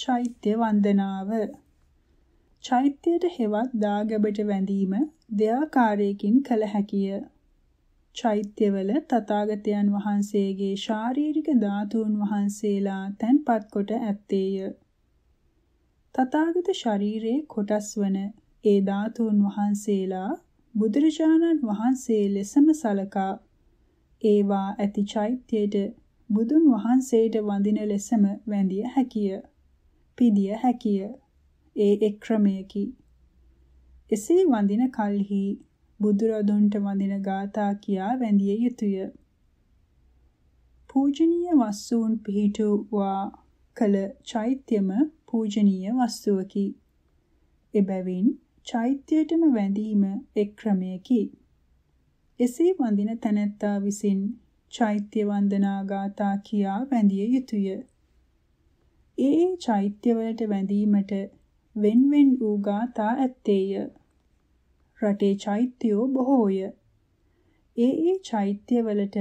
චෛත්‍ය වන්දනාව චෛත්‍යයට හෙවත් දාගැබට වැඳීම දෙආකාරයකින් කළ හැකිය. චෛත්‍යවල තථාගතයන් වහන්සේගේ ශාරීරික ධාතුන් වහන්සේලා තැන්පත් කොට ඇත්තේය. තථාගත ශරීරයේ කොටස් වන ඒ ධාතුන් වහන්සේලා බුදුරජාණන් වහන්සේ ලෙසම සලකා ඒවා ඇති චෛත්‍යයට බුදුන් වහන්සේට වඳින ලෙසම වැඳිය හැකිය. පිදිය හැකිය. ඒ එක් ක්‍රමයකි. එසේ වඳින කල්හි බුදුරදුන්ට වඳින ගාථා කියා වැඳිය යුතුය. පූජනීය වස්තුන් පිහිටුවා කළ චෛත්‍යම පූජනීය වස්තුවකි. එබැවින් චෛත්‍යයටම වැඳීම එක් ක්‍රමයකි. එසේ වඳින තැනැත්තා විසින් චෛත්‍ය වන්දනා ගාථා කියා වැඳිය යුතුය. ඒ චෛත්‍යවලට වැඳීමට වෙන්වෙන් වූ ගාථා ඇත්තේය. රටේ චෛත්‍යෝ බොහෝය. ඒ ඒ චෛත්‍යවලට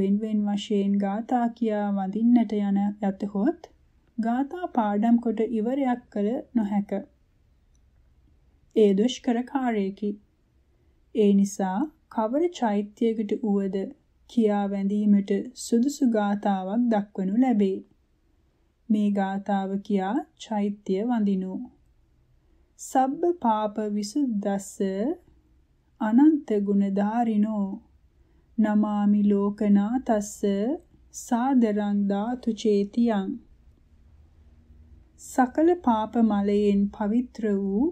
වෙන්වෙන් වශයෙන් ගාථා කියා වඳින්නට යන යතහොත් ගාථා පාඩම් කොට ඉවරයක් කළ නොහැක. ඒ දුෂ්කර කාර්යයකි. ඒ නිසා කවර චෛත්‍යයකට උවද කියා වැඳීමට සුදුසු ගාතාවක් දක්වනු ලැබේ. මේ ගාතාව කියා චෛත්‍ය වඳිනු. සබ්බ පාප විසුද්දස්ස අනන්ත ගුණ ධාරිනෝ නමාමි ලෝකනාතස්ස සාදරං ධාතු චේතියං සකල පාප මලයෙන් පවිත්‍ර වූ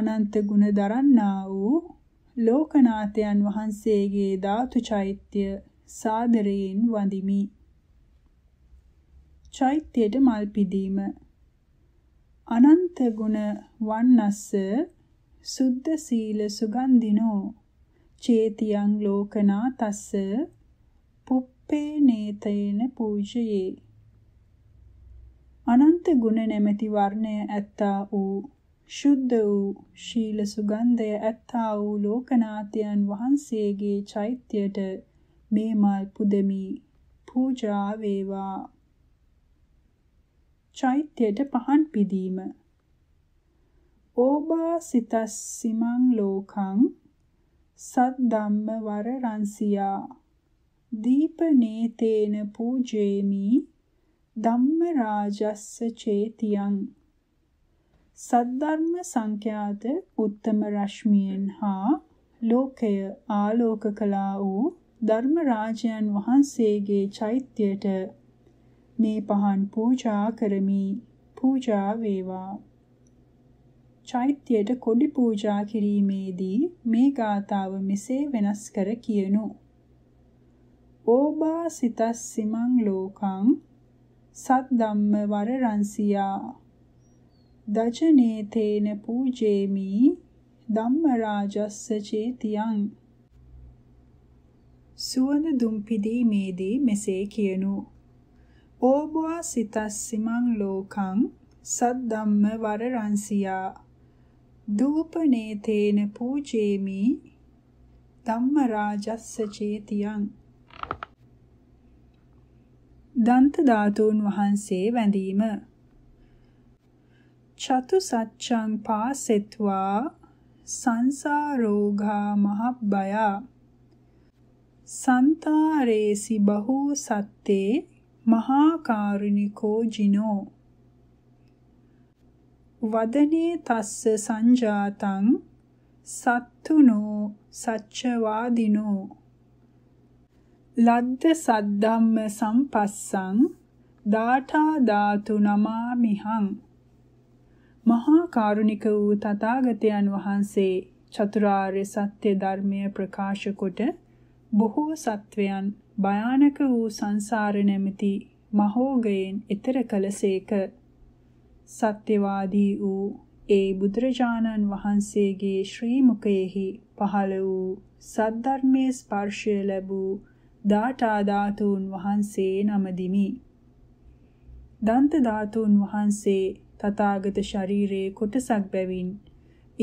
අනන්ත ගුණ දරන්නා වූ ලෝකනාථයන් වහන්සේගේ ධාතු චෛත්‍ය සාදරයෙන් වඳිමි චෛත්‍යයට මල් පිදීම අනන්ත ගුණ වන්නස්ස සුද්ධ සීල සුගන්ධිනෝ චේතියං ලෝකනා තස්ස පුප්පේ නේතේන පූජයේ අනන්ත ගුණ නැමැති වර්ණය ඇත්තා වූ ශුද්ධ වූ ශීල සුගන්ධය ඇත්තා වූ ලෝකනාථයන් වහන්සේගේ චෛත්‍යයට මේ මල් පුදමි පූජා වේවා චෛත්‍යයට පහන් පිදීම ඕබාසිතස්සිමං ලෝකං සද්දම්ම වර රන්සියා දීපනේතේන පූජේමි ධම්ම රාජස්ස චේතියං සද්ධර්ම සංඛ්‍යාත උත්තම රශ්මියෙන් හා ලෝකය ආලෝක කළා වූ ධර්ම රාජයන් වහන්සේගේ චෛත්‍යයට මේ පහන් පූජා කරමි. පූජා වේවා. චෛත්‍යයට කොඩි පූජා කිරීමේදී මේ ගාතාව මෙසේ වෙනස් කර කියනු. ඕබා සිතස් සිමං ලෝකං සත් ධම්ම වරරන්සියා දජනේ තේන පූජේමි ධම්ම රාජස්ස චේතියං සුවඳ දුම් පිදීමේදී මෙසේ කියනු ඕබවා සිතස්සිමං ලෝකං සද්දම්ම වරරන්සියා දූපනේ තේන පූජේමි ධම්ම රාජස්ස චේතියං දන්ත ධාතුන් වහන්සේ වැඳීම චතු සච්ඡං පාසෙත්වා සංසාරෝගා මහබ්බයා සන්තාරේසි බහූ සත්තේ මහාකාරුණිකෝ ජිනෝ වදනේ තස්ස සංජාතං සත්තුනෝ සච්චවාදිනෝ ලද්ද සද්දම්ම සම්පස්සං දාඨා ධාතු නමාමිහං මහා කරුණික වූ තථාගතයන් වහන්සේ චතුරාර්ය සත්‍ය ධර්මය ප්‍රකාශ කොට බොහෝ සත්වයන් භයානක වූ සංසාර නැමැති මහෝගයෙන් එතර කළසේක සත්‍යවාදී වූ ඒ බුදුරජාණන් වහන්සේගේ ශ්‍රී මුඛයෙහි පහළ වූ සද්ධර්මයේ ස්පර්ශය ලැබූ දාඨා ධාතුන් වහන්සේ නමදිමි. දන්ත ධාතුන් වහන්සේ තථාගත ශරීරයේ කොටසක් බැවින්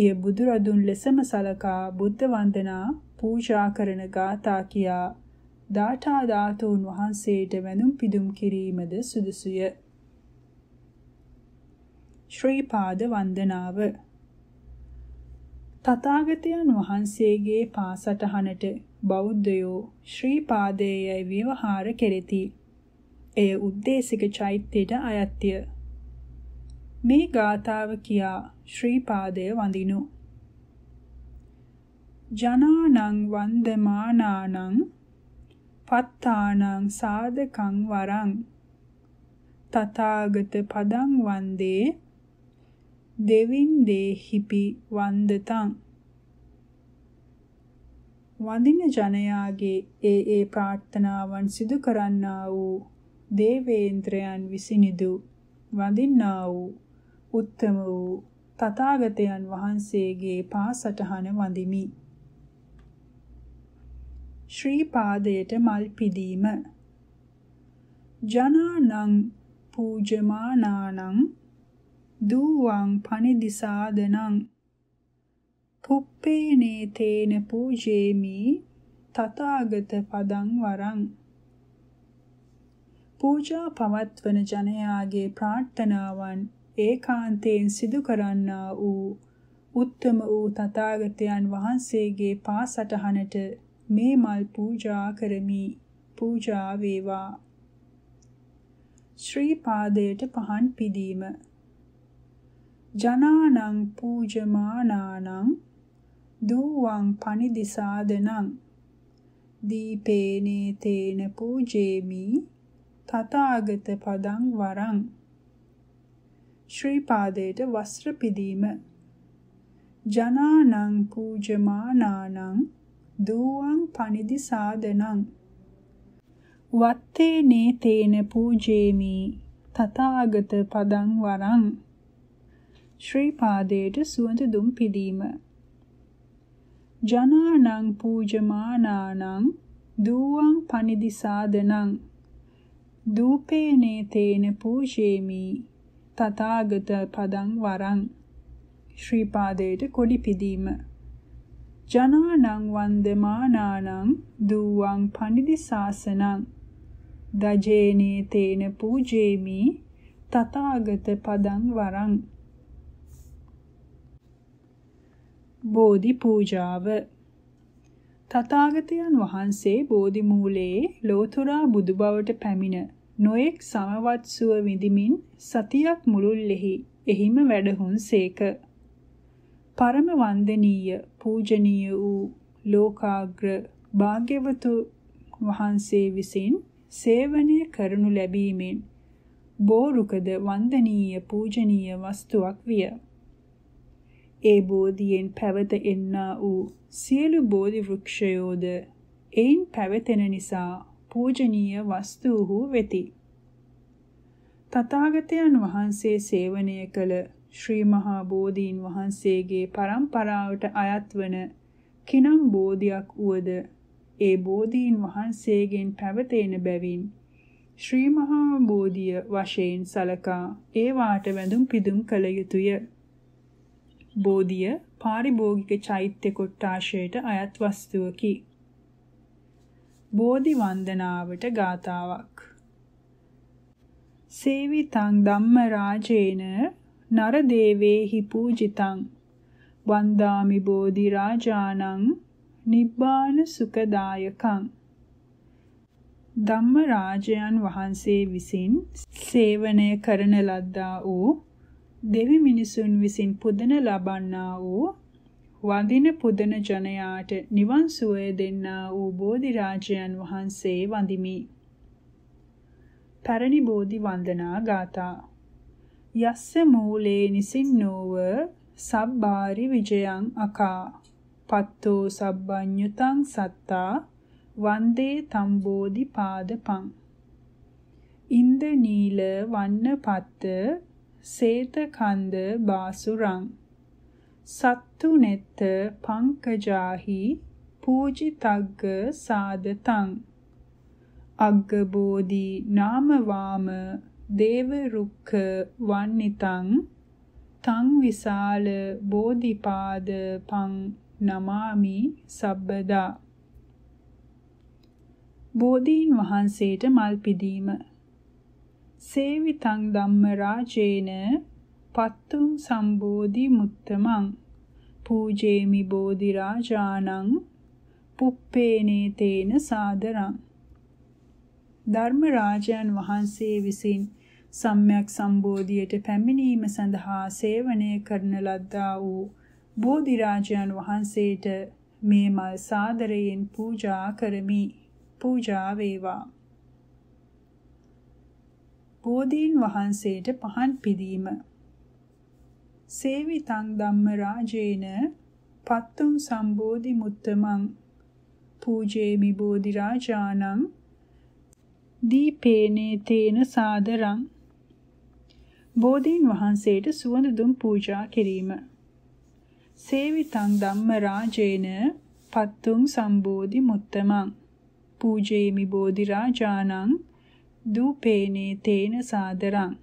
එය බුදුරදුන් ලෙසම සලකා බුද්ධ වන්දනා පූජා කරන ගාථා කියා දාඨා ධාතුන් වහන්සේට වැඳුම් පිදුම් කිරීමද සුදුසුය. ශ්‍රී පාද වන්දනාව තථාගතයන් වහන්සේගේ පාසටහනට බෞද්ධයෝ ශ්‍රී පාදයේ විවහාර කෙරෙති. එය උද්දේශික චෛත්‍යයට අයත්ය. මේ ගාථාව කියා ශ්‍රී පාදය වඳිනු. ජනානං වන්දමානානං පත්තානං සාධකං වරං තථාගත පදං වන්දේ දෙවින් දේහිපි වන්දතං වඳින ජනයාගේ ඒ ඒ ප්‍රාර්ථනාවන් සිදු කරන්නා වූ දේවේන්ද්‍රයන් විසිනිදු වඳින්නා වූ උත්තම වූ තථාගතයන් වහන්සේගේ පාසටහන වඳිමි ශ්‍රී පාදයට මල් පිදීම ජනානං පූජමානානං දූවං පනිදිසාදනං පුප්පේනේ තේන පූජේමි තථාගත පදං වරං පූජා පවත්වන ජනයාගේ ප්‍රාර්ථනාවන් ඒකාන්තයෙන් සිදු කරන්නා වූ උත්තම වූ තථාගතයන් වහන්සේගේ පාසටහනට මේ මල් පූජා කරමි. පූජා වේවා. ශ්‍රී පාදයට පහන් පිදීම. ජනානං පූජමානානං දූවං පනිදිසාදනං දීපේනේ තේන පූජේමි තථාගත පදං වරං ශ්‍රී පාදයට වස්ත්‍ර පිදීම ජනානං පූජමානානං දූවං පනිදි සාදනං වත්තේනේ තේන පූජේමි තථාගත පදං වරං ශ්‍රී පාදයට සුවඳ දුම් පිදීම ජනානං පූජමානානං දූවං පනිදි සාදනං දූපේනේ තේන පූජේමි තථාගත පදං වරං ශ්‍රී පාදයට කොඩි පිදීම ජනානං වන්දමානානං දූවං පනිදි සාසනං දජේනේ තේන පූජේමි තථාගත පදං වරං බෝධි පූජාව තථාගතයන් වහන්සේ බෝධි මූලයේ ලෝතුරා බුදු බවට පැමිණ නොඑක් සමවත්සුව විඳිමින් සතියක් මුළුල්ලෙහි එහිම වැඩහුන් සේක පරම වන්දනීය පූජනීය වූ ලෝකාග්‍ර භාග්‍යවතු වහන්සේ විසින් සේවනය කරනු ලැබීමෙන් බෝරුකද වන්දනීය පූජනීය වස්තුවක් විය. ඒ බෝධියෙන් පැවත එන්නා වූ සියලු බෝධි වෘක්ෂයෝද එයින් පැවතෙන නිසා පූජනීය වස්තුහු වෙති. තථාගතයන් වහන්සේ සේවනය කළ ශ්‍රී මහා බෝධීන් වහන්සේගේ પરම්පරාවට අයත්වන කිනම් බෝධියක් උවද ඒ බෝධීන් වහන්සේගෙන් පැවතෙන බැවින් ශ්‍රී මහා බෝධිය වශයෙන් සලකා ඒ වාට වැඳුම් පිදුම් කළ යුතුය. බෝධිය පාරිභෝගික චෛත්‍ය කොට්ටාශයට අයත් වස්තුවකි. බෝධි වන්දනාවට ගාතාවක්. සේවිතං ධම්ම රාජේන නරදේවේහි පූජිතං වන්දාමි බෝධි රාජානං නිබ්බාන සුඛදායකං ධම්ම රාජයන් වහන්සේ විසින් සේවනය කරන ලද්දා වූ දෙවි මිනිසුන් විසින් පුදන ලබන්නා වූ වඳින පුදන ජනයාට නිවන් සුවය දෙන්නා වූ බෝධි රාජයන් වහන්සේ වඳිමි. පැරණි බෝධි වන්දනා ගාථා යස්ස මූලේ නිසින්නෝව සබ්බාරි විජයං අකා පත්තෝ සබ්බඤ්ඤුතං සත්තා වන්දේ තම්බෝධි පාදපං ඉන්ද නීල වන්නපත්ත සේත කන්ද බාසුරං සත්තු නෙත්ත පංකජාහි පූජිතග්ග සාදතං අග්ග බෝධි නාම වාම දේව රුක්ඛ වන්නිතං තං විශාල බෝධිපාද පං නමාමි සබ්බදා බෝධීන් වහන්සේට මල් පිදීම සේවිතං ධම්ම රාජේන පත්තුම් සම්බෝධි මුත්තමං පූජේමි බෝධි රාජානං පුප්පේනේ තේන සාදරං ධර්ම රාජයන් වහන්සේ විසින් සම්්‍යක් සම්බෝධියට පැමිණීම සඳහා සේවනය කරන ලද්දා වූ බෝධි රාජයන් වහන්සේට මේ මල් සාදරයෙන් පූජා කරමි පූජා වේවා බෝධීන් වහන්සේට පහන් පිදීම සේවිතං ධම්ම රාජේන පත්තුම් සම්බෝධි මුත්තමං පූජේමි බෝධි රාජානං දීපේනේ තේන සාදරං බෝධීන් වහන්සේට සුවඳ දුම් පූජා කිරීම. සේවිතං ධම්ම රාජේන පත්තුං සම්බෝධි මුත්තමං පූජේමි බෝධි රාජානං දූපේනේ තේන සාදරං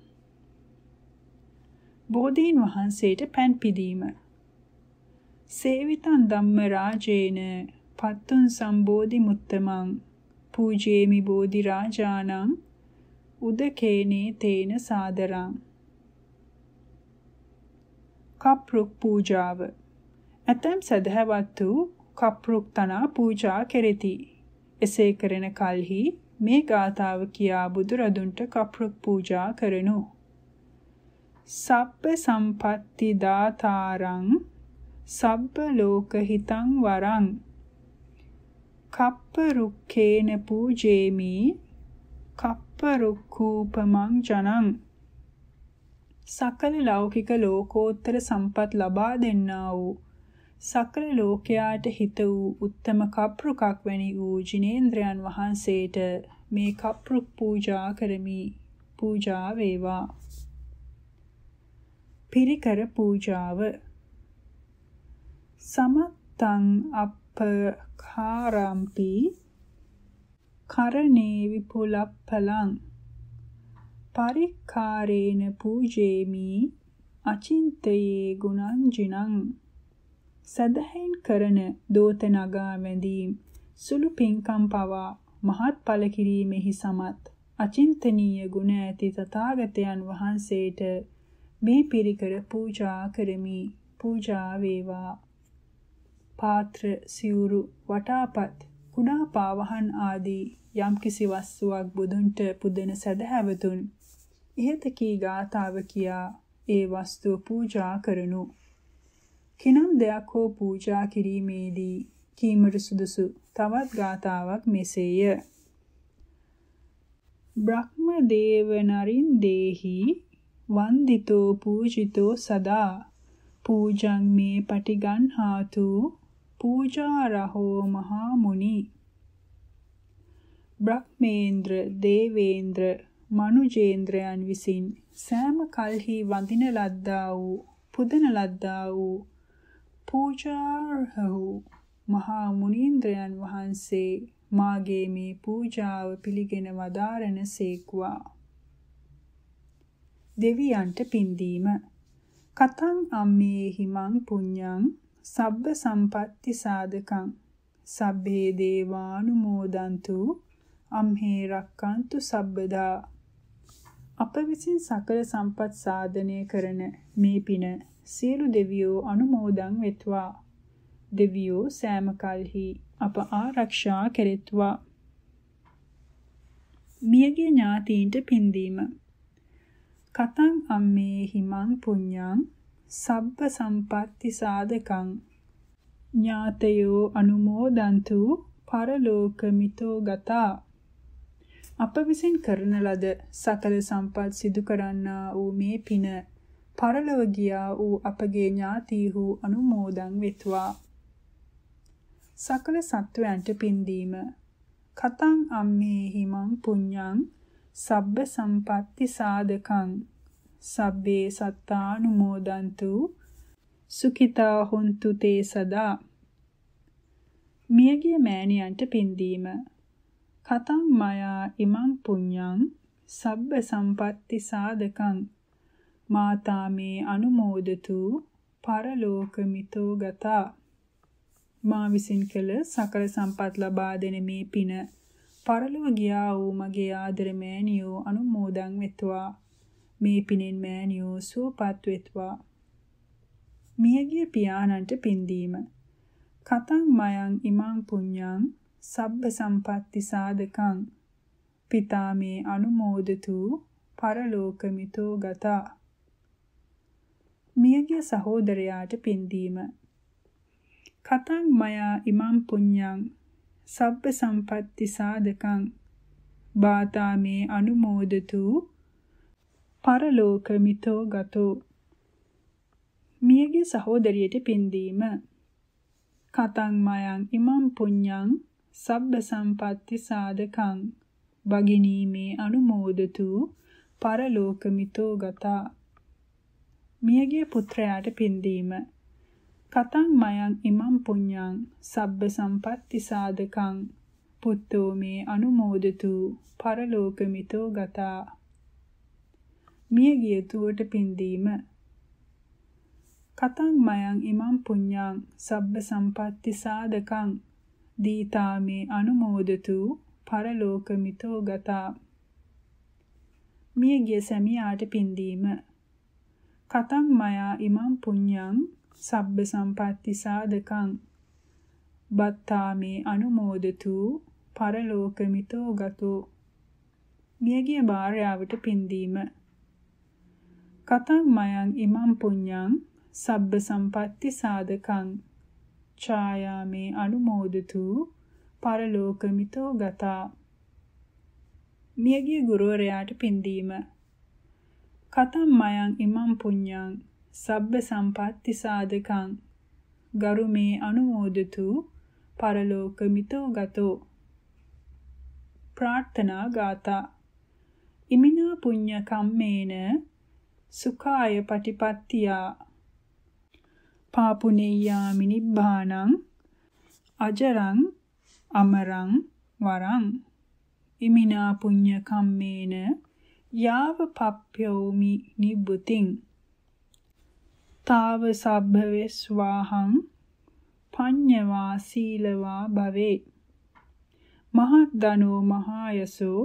බෝධීන් වහන්සේට පෑන් පිදීම සේවිතං ධම්ම රාජේන පත්තුං සම්බෝධි මුත්තමං පූජේමි බෝධි රාජානං උදකේනේ තේන සාදරං කප්රුක් පූජාව. ඇතැම් සදහවත්තු කප්රුක් තනා පූජා කෙරෙති. එසේ කරන කල්හි මේ ගාථාව කියා බුදුරදුන්ට කප්රුක් පූජා කරනු. සප්ප සම්පatti දාතාරං සබ්බ ලෝක හිතං වරං කප්ප රුක්ඛේන පූජේමි කප්ප රුක්ඛූපමං ජනං සකල ලෞකික ලෝකෝත්තර සම්පත් ලබා දෙන්නා වූ සකල ලෝකයාට හිත වූ උත්තම කප්රුකක් වැනි වූ ජිනේන්ද්‍රයන් වහන්සේට මේ කප්රු පූජා කරමි පූජා වේවා පිරිකර පූජාව සමත්තං අප්පකාරම්පි කරණේ විපුලප්පලං පරික්කාරේන පූජේමි අචින්තයේ ගුණං ජිනං සදහෙන් කරන දෝත නගා වැඳීම් සුළු පින්කම් පවා මහත්ඵල කිරීමෙහි සමත් අචින්තනීය ගුණ ඇති තථාගතයන් වහන්සේට මේ පිරිකර පූජා කරමි පූජා වේවා පාත්‍ර සිවුරු වටාපත් කුඩා පාවහන් ආදී යම්කිසි වස්තුවක් බුදුන්ට පුදෙන සදහැවතුන් ඉහත කී ගාතාව කියා ඒ වස්තුව පූජා කරනු. කිනම් දෙයක් හෝ පූජා කිරීමේදී කීමට සුදුසු තවත් ගාතාවක් මෙසේය. බ්‍රහ්ම දේව නරින් දේහි වන්දිතෝ පූජිතෝ සදා පූජං මේ පටිගන්හාතු පූජා රහෝ මහා මුනි බ්‍රහ්මේන්ද්‍ර දේවේන්ද්‍ර මනුජේන්ද්‍රයන් විසින් සෑම කල්හි වඳින ලද්දා වූ පුදන ලද්දා වූ පූජාර්හු මහා මුනීන්ද්‍රයන් වහන්සේ මාගේ මේ පූජාව පිළිගෙන වදාරන සේක්වා දෙවියන්ට පින්දීම කතං අම්මේ හිමං පුඤ්ඤං සබ්බ සම්පatti සාධකං සබ්බේ දේවානුමෝදන්තු අම්හේ රක්칸තු සබ්බදා අප විසින් සකල සම්පත් සාධනය කරන මේ පින සියලු දෙවියෝ අනුමෝදන් වෙත්වා. දෙවියෝ සෑම කල්හි අප ආරක්ෂා කෙරෙත්වා. මියගේ ඥාතීන්ට පින්දීම. කතං අම්මේ හිමං පුඤ්ඤං සබ්බ සම්පatti සාධකං ඥාතයෝ අනුමෝදන්තු පරලෝකමිතෝ ගතා අප විසින් කරන ලද සකල සම්පත් සිදු කරන්නා වූ මේ පින පරලොව ගියා වූ අපගේ ඥාතීහු අනුමෝදන් වෙත්වා. සකල සත්වයන්ට පින්දීම කතං අම්මේ හිමං පුඤ්ඤං සබ්බ සම්පatti සාධකං සබ්බේ සත්තානුමෝදන්තු සුඛිතා හොන්තු තේ සදා මියගිය මෑණියන්ට පින්දීම කතම් මයා ඉමං පුඤ්ඤං සබ්බ සම්පatti සාධකං මාතා මේ අනුමෝදතු පරලෝකමිතෝ ගතා මා විසින් කළ සකල සම්පත් ලබා දෙන මේ පින පරලොව ගියා වූ මගේ ආදර මෑණියෝ අනුමෝදන් වෙත්වා මේ පිනෙන් මෑණියෝ සුවපත් වෙත්වා මියගිය පියාණන්ට පින්දීම කතං මයං ඉමං පුඤ්ඤං සබ්බ සම්පatti සාධකං පිතාමේ අනුමෝදතු පරලෝකමිතෝ ගතා මියගේ සහෝදරයාට පින්දීම කතං මයා ඉමං පුඤ්ඤං සබ්බ සම්පatti සාධකං බාතාමේ අනුමෝදතු පරලෝකමිතෝ ගතෝ මියගේ සහෝදරියට පින්දීම කතං මයං ඉමං පුඤ්ඤං සබ්බ සම්පatti සාධකං බගිනීමේ අනුමෝදතු පරලෝකමිතෝ ගතා මියගේ පුත්‍රයාට පින්දීම කතං මයං ඉමං පුඤ්ඤං සබ්බ සම්පatti සාධකං පුත්තෝ මේ අනුමෝදතු පරලෝකමිතෝ ගතා මියගිය තුවට පින්දීම කතං මයං ඉමං පුඤ්ඤං සබ්බ සම්පatti සාධකං දීතාමේ අනුමෝදතු පරලෝකමිතෝ ගතා මියගිය සැමියාට පින්දීම කතං මයා ඉමං පුඤ්ඤං සබ්බ සම්පatti සාධකං බත්තාමේ අනුමෝදතු පරලෝකමිතෝ ගතෝ මියගිය භාර්යාවට පින්දීම කතං මයං ඉමං පුඤ්ඤං සබ්බ සම්පatti සාධකං ඡායාමේ අනුමෝදතු පරලෝකමිතෝ ගතා මියගිය ගුරුවරයාට පින්දීම කතම් මයං ඉමං පුඤ්ඤං සබ්බ සම්පatti සාධකං ගරුමේ අනුමෝදතු පරලෝකමිතෝ ගතෝ ප්‍රාර්ථනා ගාතා ඉමිනා පුඤ්ඤ කම්මේන සුඛාය පටිපත්තියා පාපුනේයාමි නිබ්බානං අජරං අමරං වරං ඉමිනා පුඤ්ඤ කම්මේන යාව පප්පයෝමි නිබ්බුතින් තාව සබ්බවේස්වාහං පඤ්ඤවා සීලවා භවේ මහද්දනෝ මහායසෝ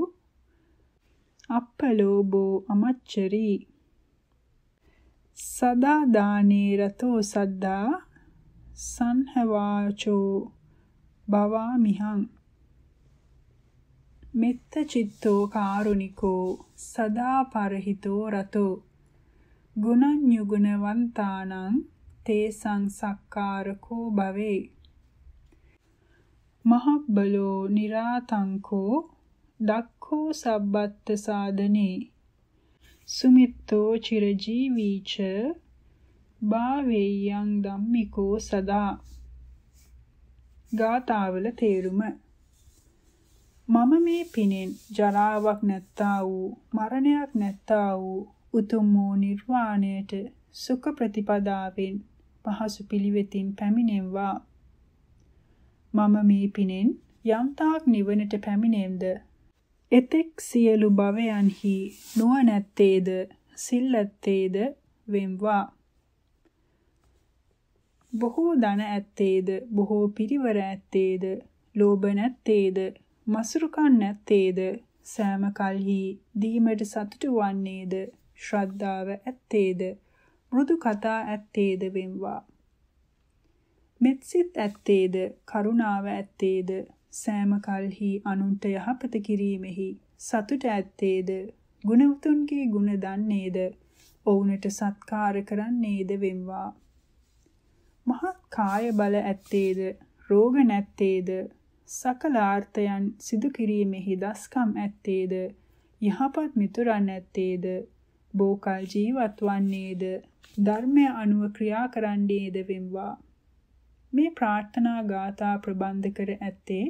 අප්පලෝබෝ අමච්චරී සදා දානේ රතෝ සද්දා සංහවාචෝ බවාමිහං මෙත්ත චිත්තෝ කාරුණිකෝ සදා පරහිතෝ රතෝ ගුණං යුගුණවන්තානං තේසං සක්කාරකෝ භවේ මහබ්බලෝ निराතංකෝ දක්ඛෝ සබ්බත්ත සාදනේ සුමිත්තෝ චිරජීවීච භාවේයං ධම්මිකෝ සදා ගාතාවල තේරුම මම මේ පිනෙන් ජරාවක් නැත්තා වූ මරණයක් නැත්තා වූ උතුම් වූ නිර්වාණයට සුඛ ප්‍රතිපදාවෙන් පහසු පිළිවෙතින් පැමිණෙම්වා මම මේ පිනෙන් යම්තාක් නිවනට පැමිණෙම්ද එතෙක් සියලු භවයන්හි නුවණැත්තේද සිල්ලැත්තේද වෙම්වා බොහෝ ධන ඇත්තේද බොහෝ පිරිවර ඇත්තේද ලෝභ නැත්තේද මසුරුකම් නැත්තේද සෑම කල්හි දීමට සතුටු වන්නේද ශ්‍රද්ධාව ඇත්තේද මෘදු කතා ඇත්තේද වෙම්වා මෙත්සිත ඇත්තේද කරුණාව ඇත්තේද සෑම කල්හි අනුන්ට යහපත කිරීමෙහි සතුට ඇත්තේද ගුණවතුන්ගේ ගුණ දන්නේද ඔවුන්ට සත්කාර කරන්නේද වෙම්වා මහත් කාය බල ඇත්තේද රෝග නැත්තේද සකලාර්ථයන් සිදු කිරීමෙහි දස්කම් ඇත්තේද යහපත් මිතුරන් ඇත්තේද බෝකල් ජීවත් වන්නේද ධර්මය අනුව ක්‍රියා කරන්නේද වෙම්වා මේ ප්‍රාර්ථනා ගාථා ප්‍රබන්ධ කර ඇත්තේ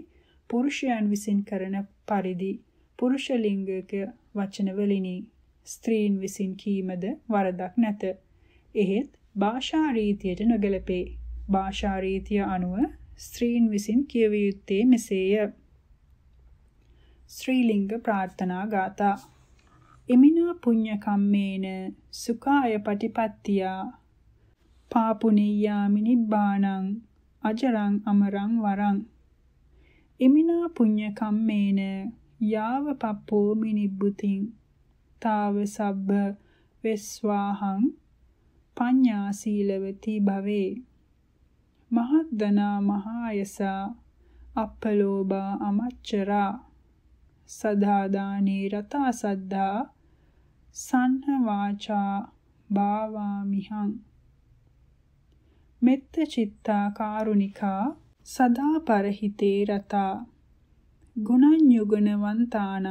පුරුෂයන් විසින් කරන පරිදි පුරුෂ ලිංගික වචන වලිනි ස්ත්‍රීන් විසින් කීමද වරදක් නැත එහෙත් භාෂා රීතියට නොගැලපේ භාෂා රීතිය අනුව ස්ත්‍රීන් විසින් කියවිය යුත්තේ මෙසේය ශ්‍රී ලිංග ප්‍රාර්ථනා ගාථා ඉමිනා පුඤ්ඤ කම්මේන සුඛාය පටිපත්තියා පාපුනීයාමි නිබ්බාණං අජරං අමරං වරං ඉමිනා පුඤ්ඤ කම්මේන යාව පප්පෝ මිනිබ්බුතින් තාව සබ්බ වෙස්වාහං පඤ්ඤා සීලවති භවේ මහද්දනා මහායසා අප්පලෝභා අමච්චරා සදාදානේ රතා සද්ධා සන්න වාචා භාවාමිහං මෙත්ත චිත්තා කාරුණිකා සදා පරහිතේ රතා ගුණං යුගණවන්තානං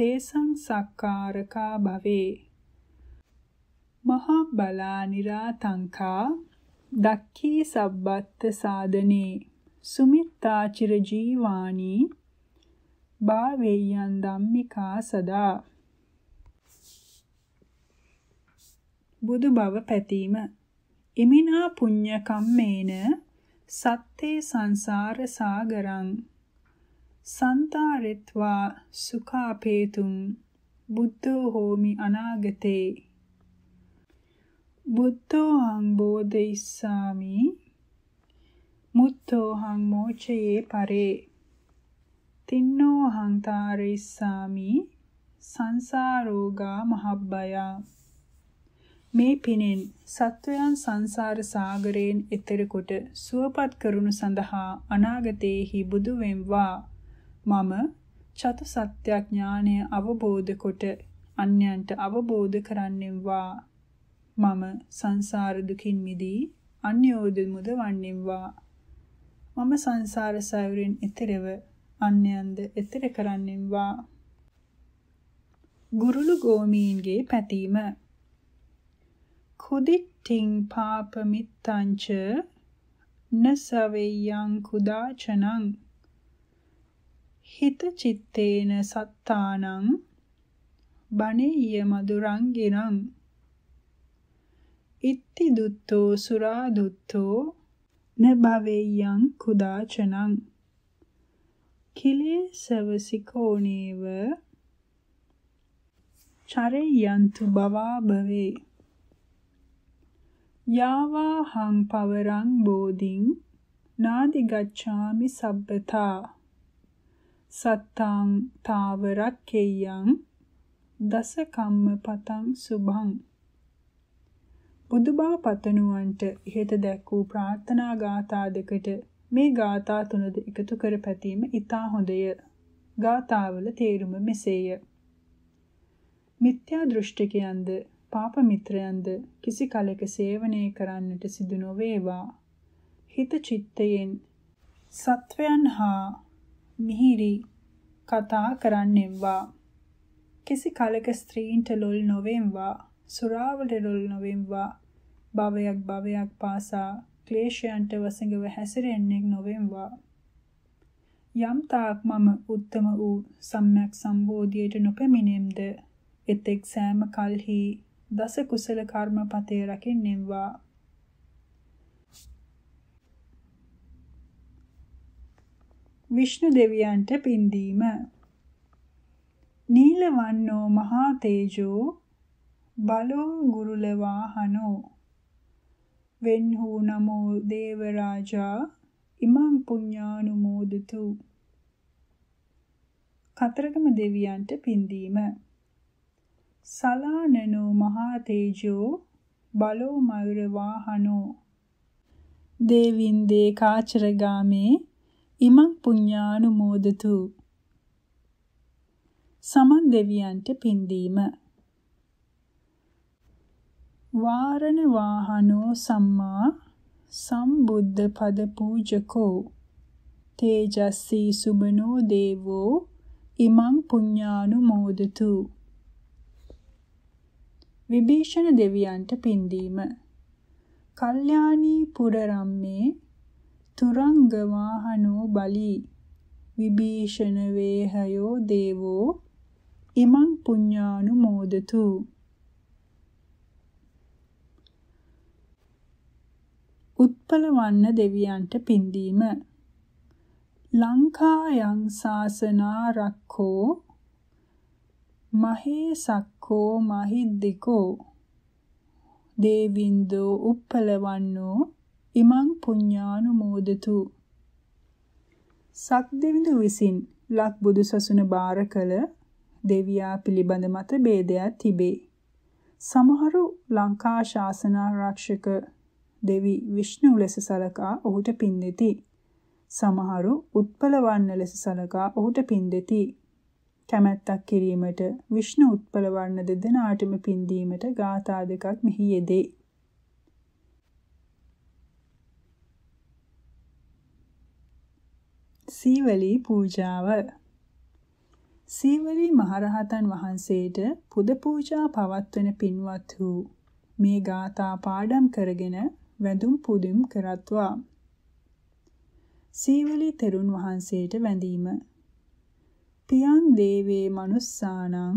තේසං සක්කාරකා භවේ මහා බලා නිරාතංකා දක්ඛී සබ්බත් සාදනේ සුමිත්තා චිරජීවානි භාවේයන් ධම්මිකා සදා බුදු බව පැතීම ඉමිනා පුඤ්ඤ කම්මේන සත්තේ සංසාර සාගරං සන්තාරිත්වා සුඛාපේතුම් බුද්ධෝ හෝමි අනාගතේ බුද්ධෝ හං බෝධිස්සාමි මුත්තෝ හං මොචයේ පරේ තින්නෝ හං තාරිස්සාමි සංසාරෝගා මහබ්බයා මේ පිනෙන් සත්වයන් සංසාර සාගරයෙන් එතෙර කොට සුවපත් කරනු සඳහා අනාගතයේහි බුදු වෙම්වා මම චතු සත්‍යඥානය අවබෝධ කොට අන්‍යයන්ට අවබෝධ කරන්නෙම්වා මම සංසාර දුකින් මිදී අන්‍යෝද මුදවන්නෙම්වා මම සංසාර සයුරින් එතෙරව අන්‍යයන්ද එතෙර කරන්නෙම්වා ගුරුළු ගෝමීන්ගේ පැතීම කුදිට්ඨින් පාප මිත්තංච නසවෙයං කුදාචනං හිත චිත්තේන සත්තානං බණීය මදුරංගිනං ඉත්ති දුත්තෝ සුරා දුත්තෝ නබවෙයං කුදාචනං කිලේසවසිකෝණේව චරේයන්තු බවා භවේ යාවා හං පවරං බෝධින් නාදි ගච්ඡාමි සබ්බතා සත්තං තාවරක්කේයං දස කම්ම පතං සුභං බුදුබව පතනුවන්ට ඉහත දැක් වූ ප්‍රාර්ථනා ගාථා දෙකට මේ ගාථා තුනද එකතු කර පැතීම ඊතා හොඳය ගාථාවල තේරුම මෙසේය මිත්‍යා දෘෂ්ටිකයන්ද පාප මිත්‍රයන්ද කිසි කලෙක සේවනය කරන්නට සිදු නොවේවා. හිත චිත්තයෙන් සත්වයන් හා මිහිරි කතා කරන්නෙම්වා. කිසි කලෙක ස්ත්‍රීන්ට ලොල් නොවෙම්වා, සුරාවට ලොල් නොවෙම්වා, භවයක් භවයක් පාසා ක්ලේශයන්ට වසඟව හැසිරෙන්නෙක් නොවෙම්වා. යම් තාක් මම උත්තම වූ සම්්‍යක් සම්බෝධියට නොපැමිණෙම්ද එතෙක් සෑම කල්හි දස කුසල කර්මපතේ රකින්නෙම්වා විෂ්ණු දෙවියන්ට පින්දීම නීලවන්නෝ මහා තේජෝ බලෝ ගුරුල වාහනෝ වෙන්හූ නමෝ දේව රාජා ඉමං පුඤ්ඤානුමෝදතු කතරගම දෙවියන්ට පින්දීම සලානනෝ මහා තේජෝ බලෝ මයුර වාහනෝ දේවින්දේ කාචරගාමේ ඉමං පුඤ්ඤානුමෝදතු සමන් දෙවියන්ට පින්දීම වාරණ වාහනෝ සම්මා සම්බුද්ධ පද පූජකෝ තේජස්සී සුබනෝ දේවෝ ඉමං පුඤ්ඤානුමෝදතු විභීෂණ දෙවියන්ට පින්දීම. කල්යාණී පුරරම්මේ තුරංගවාහනෝ බලී විභීෂණ වේහයෝ දේවෝ ඉමං පුඤ්ඤානුමෝදතු උත්පලවන්න දෙවියන්ට පින්දීම ලංකායන් සාසනා රක්ඛෝ මහේ සක්කෝ මහිද්దికෝ දේවින්දෝ උප්පලවන්නෝ ඉමං පුඤ්ඤානුමෝදතු සක්දෙවිඳු විසින් ලක් බුදු සසුන බාර කළ දෙවියා පිළිබඳ මත ભેදයක් තිබේ. සමහරු ලංකා ශාසන ආරක්ෂක දෙවි විෂ්ණු ලෙස සලකා ඔහුට පින් දෙති. සමහරු උත්පලවන්න ලෙස සලකා ඔහුට පින් දෙති. කැමැත්තක් කිරීමට විෂ්ණු උත්පල වර්ණ දෙදෙනාටම පින්දීමට ගාථා දෙකක් මෙහි යෙදේ. සීවලී පූජාව සීවලී මහරහතන් වහන්සේට පුද පූජා පවත්වන පින්වත් වූ මේ ගාථා පාඩම් කරගෙන වැඳුම් පුදුම් කරත්වා. සීවලී තෙරුන් වහන්සේට වැඳීම පියං දේවේ මනුස්සානං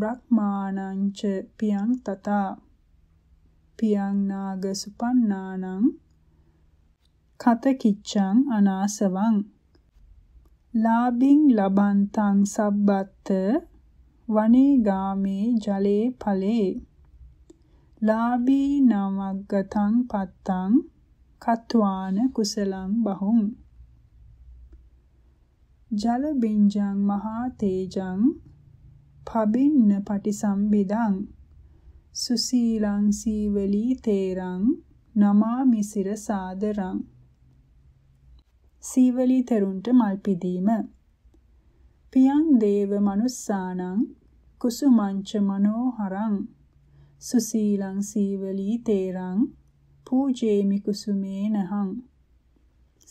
බ්‍රහ්මාණංච පියං තථා පියං නාග සුපන්නානං කත කිච්ඡං අනාසවං ලාභින් ලබන්තං සබ්බත් වනේ ගාමේ ජලේ ඵලේ ලාභී නමග්ගතං පත්තං කත්වාන කුසලං බහුං ජල බින්ජං මහා තේජං පබින්න පටිසම්බිදං සුසීලං සීවලී තේරං නමාමි සිරසාදරං සීවලී තෙරුන්ට මල් පිදීම පියං දේව මනුස්සානං කුසුමංච මනෝහරං සුසීලං සීවලී තේරං පූජේමි කුසුමේනහං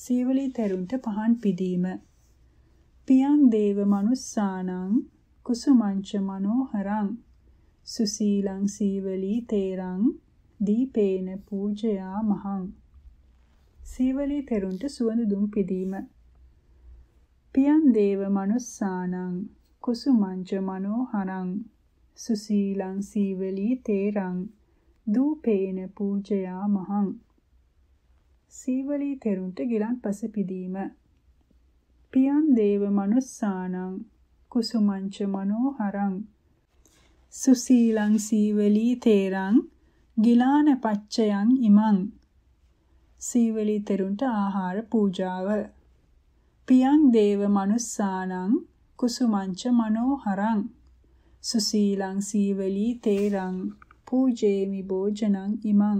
සීවලී තෙරුන්ට පහන් පිදීම පියං දේව මනුස්සානං කුසුමංච මනෝහරං සුසීලං සීවලී තේරං දීපේන පූජයා මහං සීවලී තෙරුන්ට සුවඳ දුම් පිදීම පියං දේව මනුස්සානං කුසුමංච මනෝහරං සුසීලං සීවලී තේරං දූපේන පූජයා මහං සීවලී තෙරුන්ට ගිලන් පස පිදීම පියන් දේව මනුස්සානං කුසුමංච මනෝහරං සුසීලං සීවලී තේරං ගිලාන පච්චයන් ඉමං සීවලී තෙරුන්ට ආහාර පූජාව පියං දේව මනුස්සානං කුසුමංච මනෝහරං සුසීලං සීවලී තේරං පූජේමි භෝජනං ඉමං